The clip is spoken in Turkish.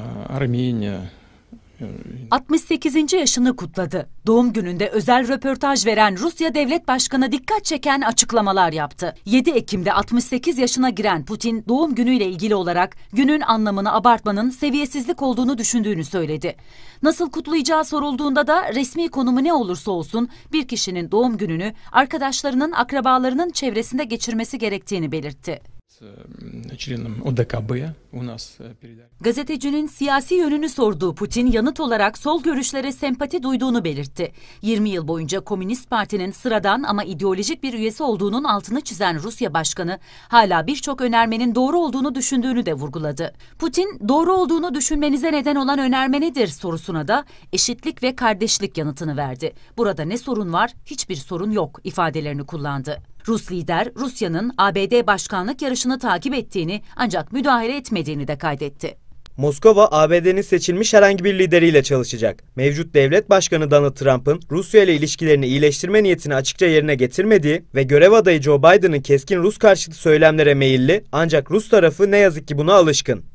Ee, Armenya, 68. yaşını kutladı. Doğum gününde özel röportaj veren Rusya Devlet Başkanı dikkat çeken açıklamalar yaptı. 7 Ekim'de 68 yaşına giren Putin doğum günüyle ilgili olarak günün anlamını abartmanın seviyesizlik olduğunu düşündüğünü söyledi. Nasıl kutlayacağı sorulduğunda da resmi konumu ne olursa olsun bir kişinin doğum gününü arkadaşlarının, akrabalarının çevresinde geçirmesi gerektiğini belirtti. Членом ee, ОДКБ e, Gazetecinin siyasi yönünü sorduğu Putin yanıt olarak sol görüşlere sempati duyduğunu belirtti. 20 yıl boyunca Komünist Parti'nin sıradan ama ideolojik bir üyesi olduğunun altını çizen Rusya Başkanı hala birçok önermenin doğru olduğunu düşündüğünü de vurguladı. Putin doğru olduğunu düşünmenize neden olan önerme nedir sorusuna da eşitlik ve kardeşlik yanıtını verdi. Burada ne sorun var hiçbir sorun yok ifadelerini kullandı. Rus lider Rusya'nın ABD başkanlık yarışını takip ettiğini ancak müdahale etmedi edilmediğini de kaydetti. Moskova, ABD'nin seçilmiş herhangi bir lideriyle çalışacak. Mevcut devlet başkanı Donald Trump'ın Rusya ile ilişkilerini iyileştirme niyetini açıkça yerine getirmediği ve görev adayı Joe Biden'ın keskin Rus karşıtı söylemlere meyilli ancak Rus tarafı ne yazık ki buna alışkın.